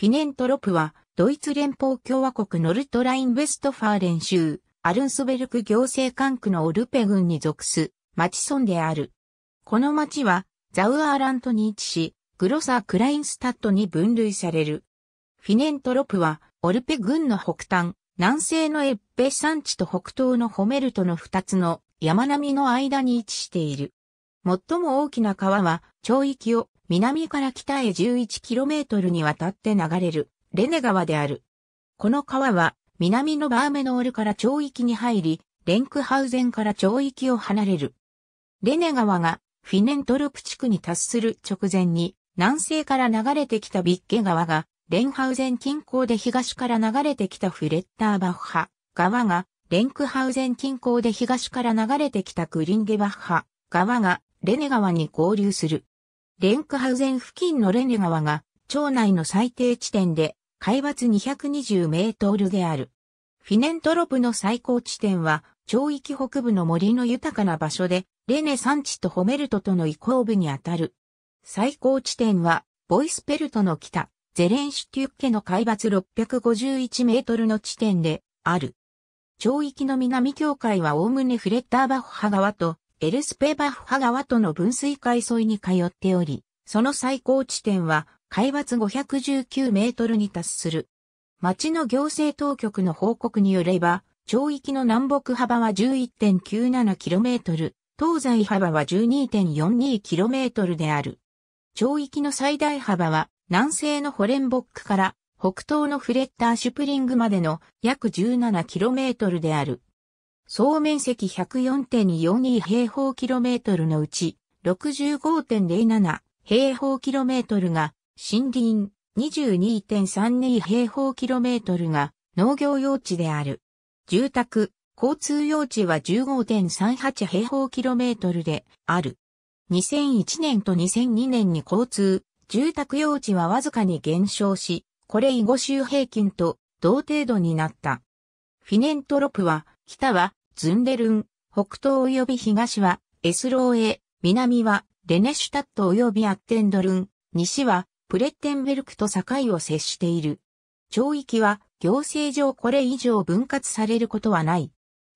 フィネントロプは、ドイツ連邦共和国ノルトライン・ウェストファーレン州、アルンスベルク行政管区のオルペ郡に属す、町村である。この町は、ザウアーラントに位置し、グロサー・クラインスタッドに分類される。フィネントロプは、オルペ郡の北端、南西のエッペ山地と北東のホメルトの二つの山並みの間に位置している。最も大きな川は、町域を南から北へ 11km にわたって流れる、レネ川である。この川は、南のバーメノールから町域に入り、レンクハウゼンから町域を離れる。レネ川が、フィネントルプ地区に達する直前に、南西から流れてきたビッケ川が、レンハウゼン近郊で東から流れてきたフレッターバッハ川が、レンクハウゼン近郊で東から流れてきたクリンゲバッハ川が、レネ川に合流する。レンクハウゼン付近のレネ川が、町内の最低地点で、海抜220メートルである。フィネントロプの最高地点は、町域北部の森の豊かな場所で、レネ山地とホメルトとの移行部にあたる。最高地点は、ボイスペルトの北、ゼレンシュテュッケの海抜651メートルの地点である。町域の南境界はおおむねフレッターバッハ川とエルスペバフハ川との分水海沿いに通っており、その最高地点は海抜519メートルに達する。町の行政当局の報告によれば、町域の南北幅は1 1 9 7トル、東西幅は1 2 4 2トルである。町域の最大幅は南西のホレンボックから北東のフレッターシュプリングまでの約1 7トルである。総面積104.42平方キロメートルのうち、65.07平方キロメートルが森林、22.32平方キロメートルが農業用地である。住宅、交通用地は15.38平方キロメートルである。2001年と2002年に交通、住宅用地はわずかに減少し、これ以後周平均と同程度になった。フィネントロプは、北はズンデルン、北東及び東はエスローエ、南はレネシュタット及びアッテンドルン、西はプレッテンベルクと境を接している。町域は行政上これ以上分割されることはない。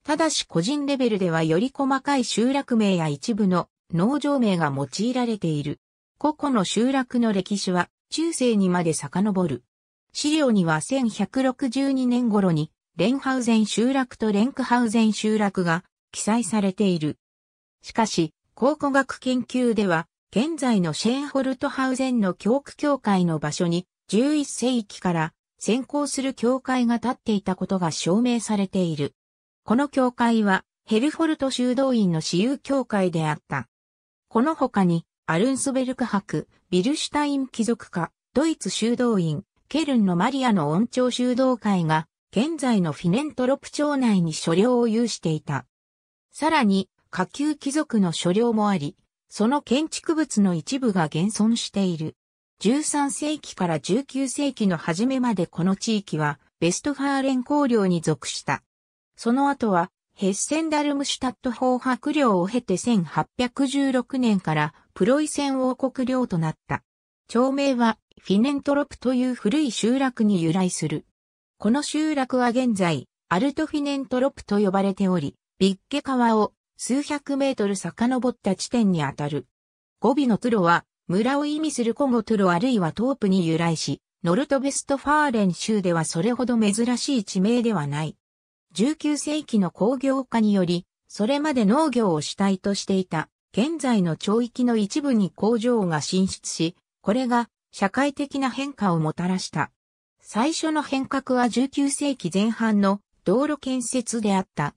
ただし個人レベルではより細かい集落名や一部の農場名が用いられている。個々の集落の歴史は中世にまで遡る。資料には1162年頃にレンハウゼン集落とレンクハウゼン集落が記載されている。しかし、考古学研究では、現在のシェーンホルトハウゼンの教区教会の場所に11世紀から先行する教会が建っていたことが証明されている。この教会はヘルフォルト修道院の私有教会であった。この他にアルンスベルク博、ビルシュタイン貴族家、ドイツ修道院、ケルンのマリアの恩調修道会が現在のフィネントロプ町内に所領を有していた。さらに、下級貴族の所領もあり、その建築物の一部が現存している。13世紀から19世紀の初めまでこの地域は、ベストファーレン公領に属した。その後は、ヘッセンダルムシュタット法白領を経て1816年からプロイセン王国領となった。町名はフィネントロプという古い集落に由来する。この集落は現在、アルトフィネントロプと呼ばれており、ビッケ川を数百メートル遡った地点にあたる。語尾のトゥロは、村を意味する古語トゥロあるいはトープに由来し、ノルトベストファーレン州ではそれほど珍しい地名ではない。19世紀の工業化により、それまで農業を主体としていた、現在の町域の一部に工場が進出し、これが社会的な変化をもたらした。最初の変革は19世紀前半の道路建設であった。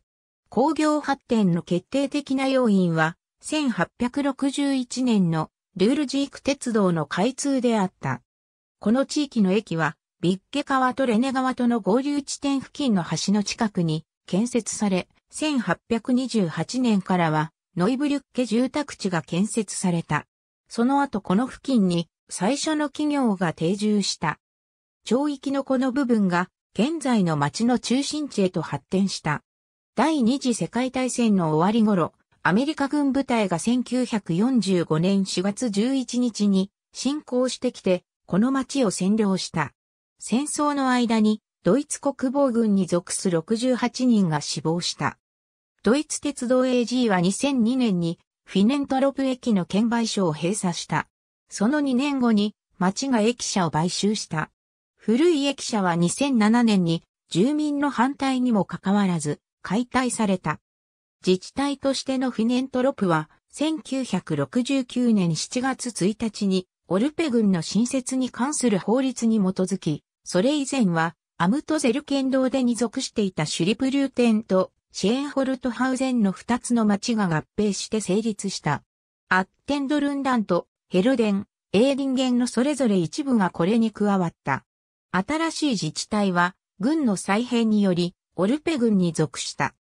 工業発展の決定的な要因は、1861年のルールジーク鉄道の開通であった。この地域の駅は、ビッケ川とレネ川との合流地点付近の橋の近くに建設され、1828年からは、ノイブリュッケ住宅地が建設された。その後この付近に最初の企業が定住した。町域のこの部分が現在の町の中心地へと発展した。第二次世界大戦の終わり頃、アメリカ軍部隊が1945年4月11日に侵攻してきて、この町を占領した。戦争の間にドイツ国防軍に属す68人が死亡した。ドイツ鉄道 AG は2002年にフィネントロプ駅の券売所を閉鎖した。その2年後に町が駅舎を買収した。古い駅舎は2007年に住民の反対にもかかわらず解体された。自治体としてのフィネントロプは1969年7月1日にオルペ軍の新設に関する法律に基づき、それ以前はアムトゼル県道でに属していたシュリプリューテンとシェーンホルトハウゼンの2つの町が合併して成立した。アッテンドルンダンとヘルデン、エーディンゲンのそれぞれ一部がこれに加わった。新しい自治体は、軍の再編により、オルペ軍に属した。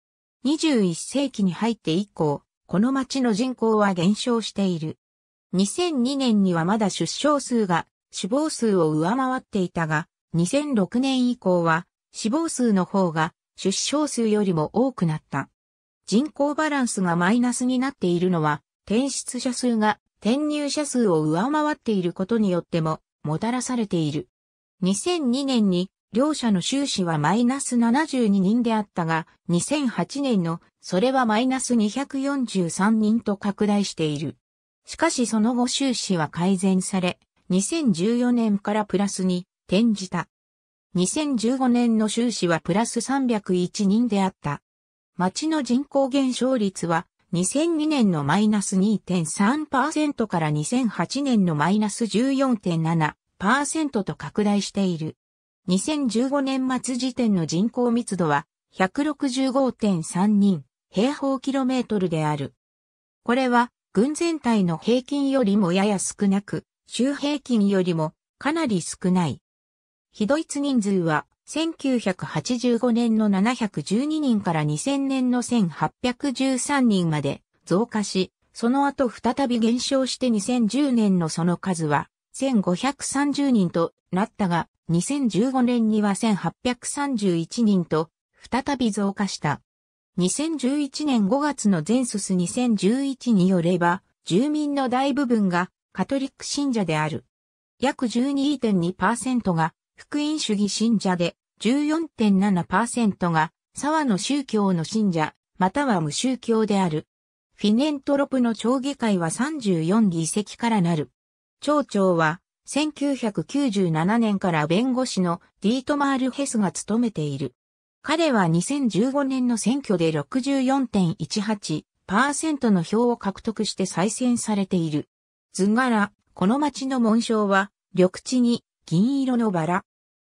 21世紀に入って以降、この町の人口は減少している。2002年にはまだ出生数が死亡数を上回っていたが、2006年以降は死亡数の方が出生数よりも多くなった。人口バランスがマイナスになっているのは、転出者数が転入者数を上回っていることによっても、もたらされている。2002年に両者の収支はマイナス72人であったが、2008年のそれはマイナス243人と拡大している。しかしその後収支は改善され、2014年からプラスに転じた。2015年の収支はプラス301人であった。町の人口減少率は2002年のマイナス2.3%から2008年のマイナス14.7 1トと拡大している。2015年末時点の人口密度は165.3人平方キロメートルである。これは軍全体の平均よりもやや少なく、州平均よりもかなり少ない。非ドイツ人数は1985年の712人から2000年の1813人まで増加し、その後再び減少して2010年のその数は1530人となったが、2015年には1831人と、再び増加した。2011年5月のゼンスス2011によれば、住民の大部分がカトリック信者である。約12.2%が福音主義信者で、14.7%が沢の宗教の信者、または無宗教である。フィネントロプの町議会は34議席からなる。町長は、1997年から弁護士のディートマール・ヘスが務めている。彼は2015年の選挙で64.18%の票を獲得して再選されている。図柄、この町の紋章は、緑地に銀色のバラ。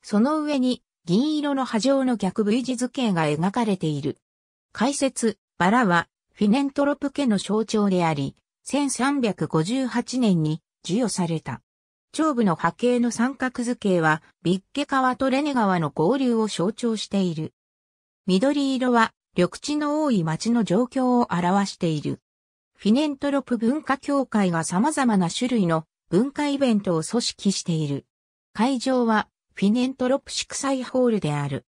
その上に銀色の波状の逆 V 字図形が描かれている。解説、バラはフィネントロプ家の象徴であり、1358年に授与された。上部の波形の三角図形は、ビッケ川とレネ川の合流を象徴している。緑色は、緑地の多い町の状況を表している。フィネントロプ文化協会が様々な種類の文化イベントを組織している。会場は、フィネントロプ祝祭ホールである。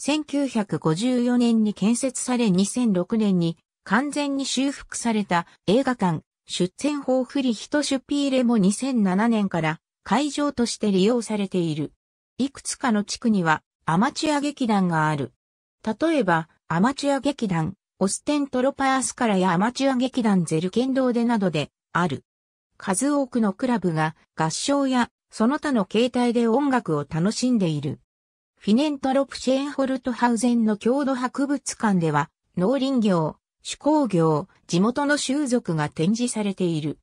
1954年に建設され2006年に完全に修復された映画館出展法フリヒトシュピーレも2007年から会場として利用されている。いくつかの地区にはアマチュア劇団がある。例えば、アマチュア劇団、オステントロパアスカラやアマチュア劇団ゼルケンドーデなどである。数多くのクラブが合唱やその他の形態で音楽を楽しんでいる。フィネントロプシェーンホルトハウゼンの郷土博物館では農林業、手工業、地元の習俗が展示されている。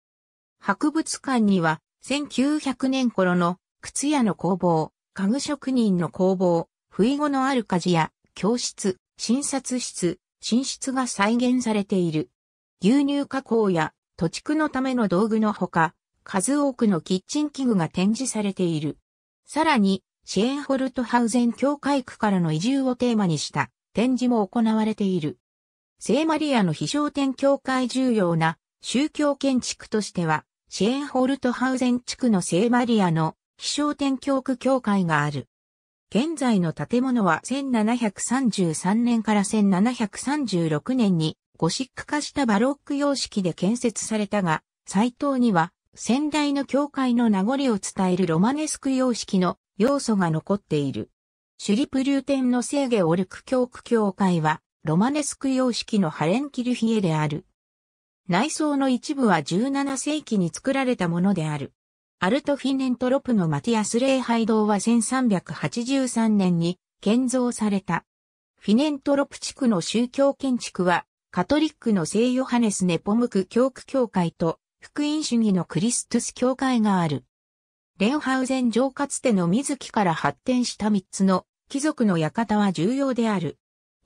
博物館には、1900年頃の靴屋の工房、家具職人の工房、不意後のある家事や、教室、診察室、寝室が再現されている。牛乳加工や、土地区のための道具のほか、数多くのキッチン器具が展示されている。さらに、シェーンホルトハウゼン教会区からの移住をテーマにした展示も行われている。聖マリアの飛翔天教会重要な宗教建築としては、シェーンホルトハウゼン地区の聖マリアの飛翔天教区教会がある。現在の建物は1733年から1736年にゴシック化したバロック様式で建設されたが、斎藤には先代の教会の名残を伝えるロマネスク様式の要素が残っている。シュリプリューテンの聖ゲオルク教区教会はロマネスク様式のハレンキルヒエである。内装の一部は17世紀に作られたものである。アルトフィネントロプのマティアス礼拝堂は1383年に建造された。フィネントロプ地区の宗教建築は、カトリックの聖ヨハネス・ネポムク教区教会と、福音主義のクリストス教会がある。レンハウゼン城かつての水木から発展した3つの貴族の館は重要である。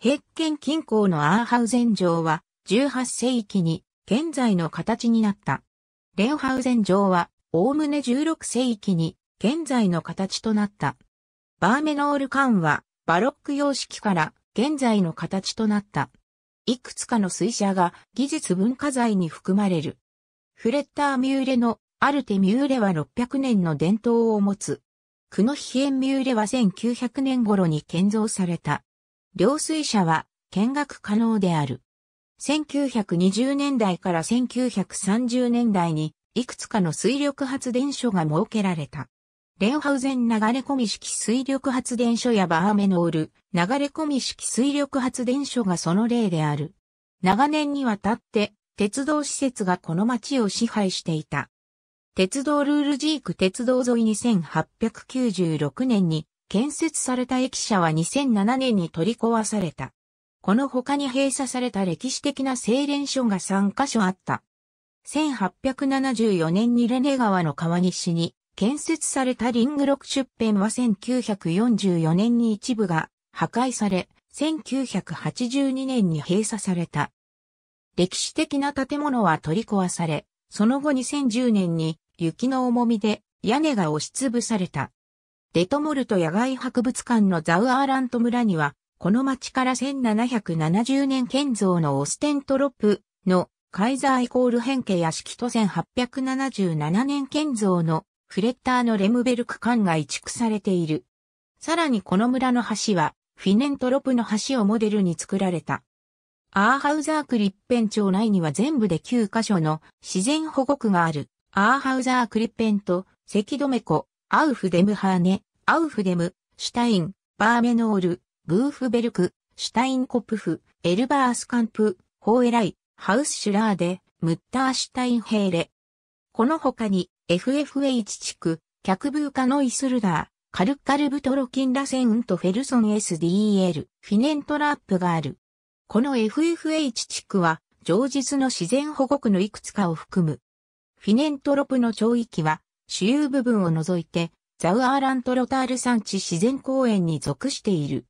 平県近郊のアーハウゼン城は18世紀に現在の形になった。レオハウゼン城はおおむね16世紀に現在の形となった。バーメノール館はバロック様式から現在の形となった。いくつかの水車が技術文化財に含まれる。フレッターミューレのアルテミューレは600年の伝統を持つ。久野エン・ミューレは1900年頃に建造された。両水車は見学可能である。1920年代から1930年代にいくつかの水力発電所が設けられた。レオハウゼン流れ込み式水力発電所やバーメノール流れ込み式水力発電所がその例である。長年にわたって鉄道施設がこの町を支配していた。鉄道ルールジーク鉄道沿いに1896年に建設された駅舎は2007年に取り壊された。この他に閉鎖された歴史的な精錬所が3カ所あった。1874年にレネ川の川西に建設されたリング6出編は1944年に一部が破壊され、1982年に閉鎖された。歴史的な建物は取り壊され、その後2010年に雪の重みで屋根が押しつぶされた。デトモルト野外博物館のザウアーラント村には、この町から1770年建造のオステントロップのカイザーイコール変形屋敷と1877年建造のフレッターのレムベルク館が移築されている。さらにこの村の橋は、フィネントロップの橋をモデルに作られた。アーハウザークリッペン町内には全部で9カ所の自然保護区がある。アーハウザークリッペンと、関止湖、アウフデムハーネ、アウフデム、シュタイン、バーメノール、グーフベルク、シュタインコプフ、エルバースカンプ、ホーエライ、ハウスシュラーデ、ムッターシュタインヘーレ。この他に FFH 地区、客ブーカノイスルダー、カルカルブトロキンラセントフェルソン SDEL、フィネントラップがある。この FFH 地区は、上実の自然保護区のいくつかを含む。フィネントロプの町域は、主有部分を除いて、ザウアーラントロタール山地自然公園に属している。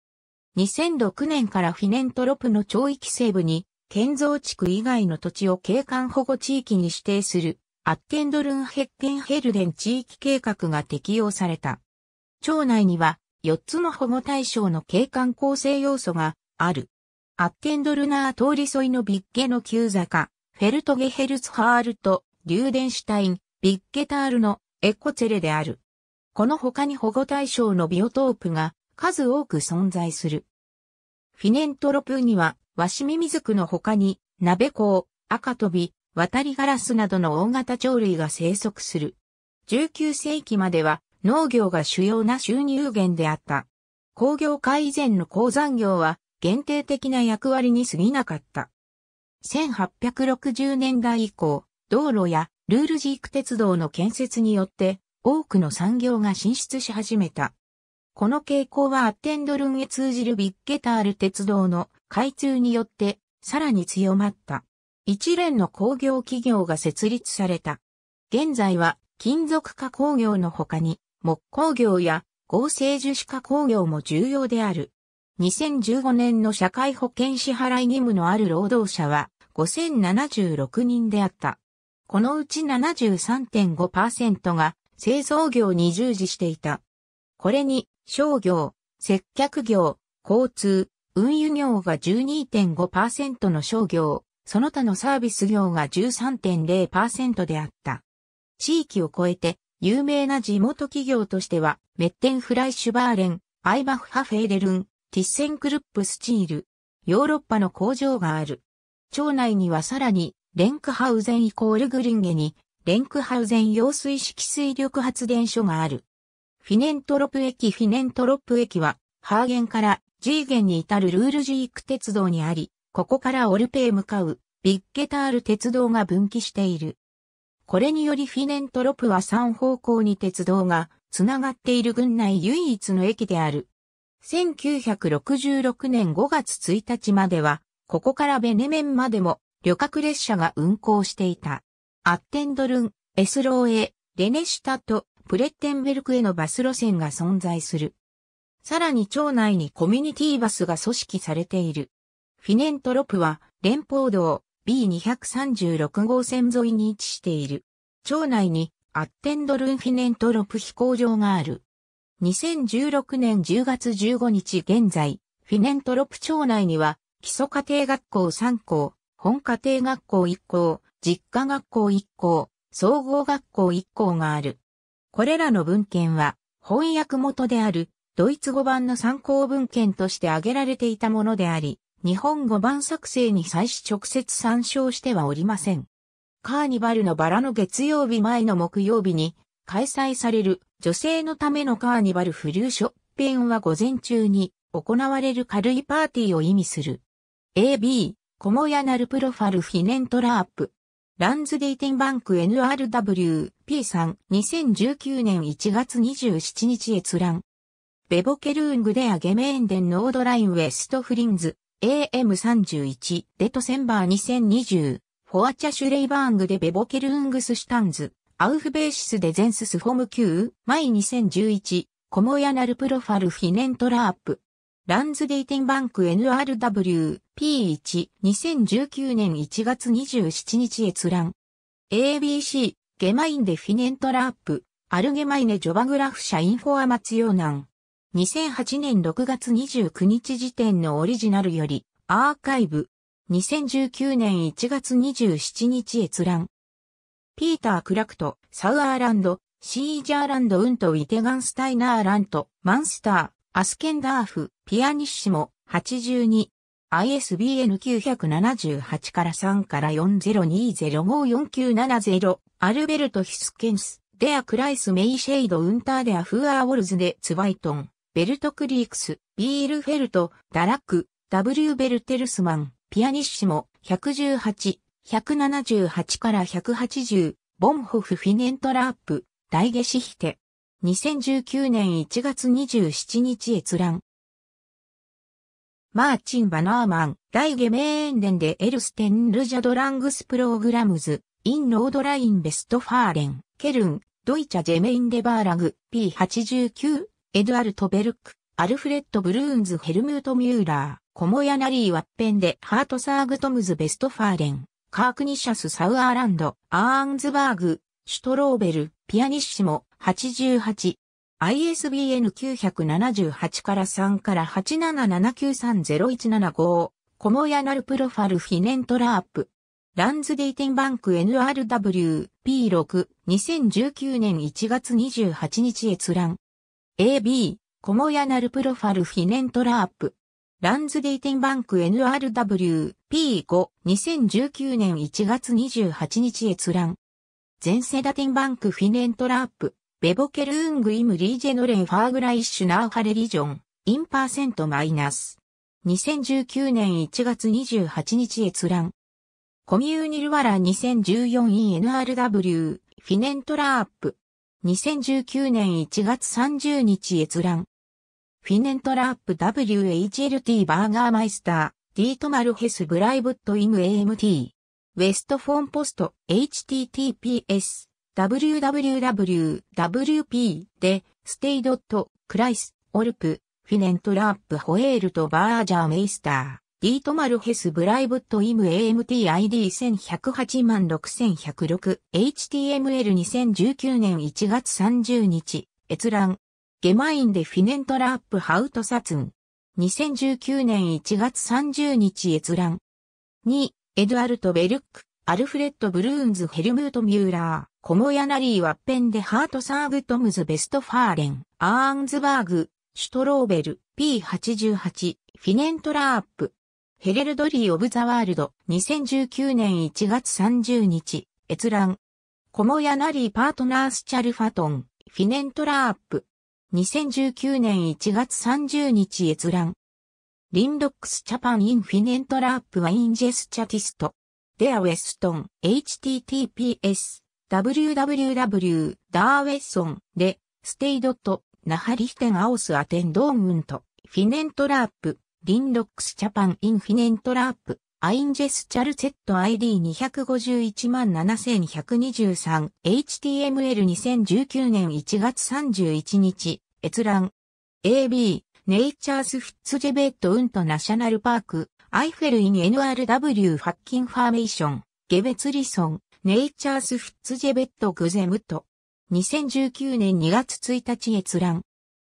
2006年からフィネントロプの町域西部に、建造地区以外の土地を景観保護地域に指定する、アッケンドルンヘッケンヘルデン地域計画が適用された。町内には、4つの保護対象の景観構成要素がある。アッケンドルナー通り沿いのビッゲの旧坂、フェルトゲヘルツハールと、リューデンシュタイン、ビッゲタールのエッコツェレである。この他に保護対象のビオトープが数多く存在する。フィネントロプには、ワシミミズクの他に、ナベコウ、赤飛び、渡りガラスなどの大型鳥類が生息する。19世紀までは農業が主要な収入源であった。工業化以前の鉱山業は限定的な役割に過ぎなかった。1860年代以降、道路やルールジーク鉄道の建設によって多くの産業が進出し始めた。この傾向はアッテンドルンへ通じるビッケタール鉄道の開通によってさらに強まった。一連の工業企業が設立された。現在は金属加工業の他に木工業や合成樹脂加工業も重要である。2015年の社会保険支払い義務のある労働者は5076人であった。このうち73.5%が製造業に従事していた。これに商業、接客業、交通、運輸業が12.5%の商業、その他のサービス業が13.0%であった。地域を超えて有名な地元企業としては、メッテンフライシュバーレン、アイバフハフェーデルン、ティッセンクルップスチール、ヨーロッパの工場がある。町内にはさらにレンクハウゼンイコールグリンゲに、レンクハウゼン用水式水力発電所がある。フィネントロップ駅フィネントロップ駅は、ハーゲンからジーゲンに至るルールジーク鉄道にあり、ここからオルペへ向かうビッゲタール鉄道が分岐している。これによりフィネントロップは3方向に鉄道がつながっている郡内唯一の駅である。1966年5月1日までは、ここからベネメンまでも旅客列車が運行していた。アッテンドルン、エスローへ、レネシュタとプレッテンベルクへのバス路線が存在する。さらに町内にコミュニティバスが組織されている。フィネントロプは連邦道 B236 号線沿いに位置している。町内にアッテンドルンフィネントロプ飛行場がある。2016年10月15日現在、フィネントロプ町内には基礎家庭学校3校、本家庭学校1校、実家学校1校、総合学校1校がある。これらの文献は、翻訳元である、ドイツ語版の参考文献として挙げられていたものであり、日本語版作成に際し直接参照してはおりません。カーニバルのバラの月曜日前の木曜日に開催される女性のためのカーニバルフリューショッペンは午前中に行われる軽いパーティーを意味する。AB、コモヤナルプロファルフィネントラープ。ランズデイテンバンク NRW P さん2019年1月27日閲覧。ベボケルーングデアゲメーンデンノードラインウェストフリンズ AM31 デトセンバー2020フォアチャシュレイバーングでベボケルーングスシュタンズアウフベーシスでゼンススフォム Q マイ2011コモヤナルプロファルフィネントラープランズデイテンバンク NRW P1 2019年1月27日閲覧 ABC ゲマインデフィネントラップアルゲマイネジョバグラフ社インフォアマツヨナン2008年6月29日時点のオリジナルよりアーカイブ2019年1月27日閲覧ピーター・クラクト、サウアーランド、シージャーランド・ウント・ウィテガンスタイナーラント、マンスター、アスケンダーフ、ピアニッシモ、82。ISBN 978から3から4 0 2 0 5 4 9 7 0アルベルト・ヒスケンス、デア・クライス・メイシェイド・ウンターデア・フアー・ウォルズデ・ツバイトン、ベルト・クリークス、ビールフェルト、ダラック、W・ ベルテルスマン、ピアニッシモ、118、178から180、ボンホフ・フィネントラップ、ダイゲシヒテ、2019年1月27日閲覧。マーチン・バナーマン、大ゲメーンデンでエルステン・ルジャドラングスプログラムズ、イン・ロードライン・ベストファーレン、ケルン、ドイチャ・ジェメイン・デバーラグ、P89、エドアルト・ベルク、アルフレッド・ブルーンズ・ヘルムート・ミューラー、コモヤ・ナリー・ワッペンでハート・サーグ・トムズ・ベストファーレン、カークニシャス・サウアーランド、アーンズバーグ、シュトローベル、ピアニッシモ、88、ISBN 978から3から877930175、コモヤナルプロファルフィネントラープ。ランズデイテンバンク NRW P6 2019年1月28日閲覧。AB コモヤナルプロファルフィネントラープ。ランズデイテンバンク NRW P5 2019年1月28日閲覧。全セダテンバンクフィネントラープ。ベボケルーングイムリージェノレンファーグライッシュナーハレリジョン、インパーセントマイナス。2019年1月28日閲覧。コミューニルワラ 2014ENRW、フィネントラーップ。2019年1月30日閲覧。フィネントラーップ WHLT バーガーマイスター、ディートマルヘスブライブットイム AMT。ウェストフォンポスト https www.wp で、ステイドット、クライス、オルプ、フィネントラップホエールとバージャーメイスター、ディートマルヘスブライブットイム AMTID11086106、HTML2019 年1月30日、閲覧。ゲマインでフィネントラップハウトサツン。2019年1月30日閲覧。2、エドアルト・ベルック。アルフレッド・ブルーンズ・ヘルムート・ミューラー、コモヤナリー・ワッペンデ・ハート・サーグ・トムズ・ベスト・ファーレン、アーンズバーグ、シュトローベル、P88、フィネントラーップ、ヘレルドリー・オブ・ザ・ワールド、2019年1月30日、閲覧。コモヤナリー・パートナース・チャルファトン、フィネントラーップ、2019年1月30日閲覧。リンドックス・チャパン・イン・フィネントラーップ・ワイン・ジェス・チャティスト。デアウェストン、https、www、ダーウェッソン、で、ステイドット、ナハリヒテンアオスアテンドームント、フィネントラープ、リンロックスジャパンインフィネントラープ、アインジェスチャルセット ID2517123、HTML2019 年1月31日、閲覧。AB、ネイチャースフッツジェベットウントナショナルパーク、アイフェルイン NRW ファッキンファーメーション、ゲベツリソン、ネイチャースフッツジェベットグゼムト。2019年2月1日閲覧。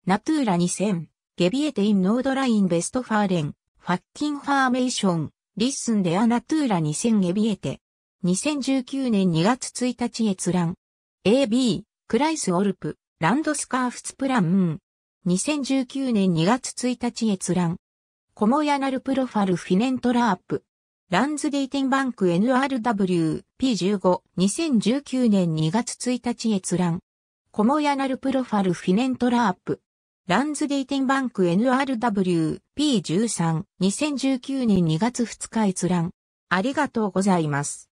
ナトゥーラ2000、ゲビエテインノードラインベストファーレン、ファッキンファーメーション、リッスンデアナトゥーラ2000ゲビエテ。2019年2月1日閲覧。AB、クライスオルプ、ランドスカーフツプラン。2019年2月1日閲覧。コモヤナルプロファルフィネントラープ。ランズデイテンバンク NRW P15 2019年2月1日閲覧。コモヤナルプロファルフィネントラープ。ランズデイテンバンク NRW P13 2019年2月2日閲覧。ありがとうございます。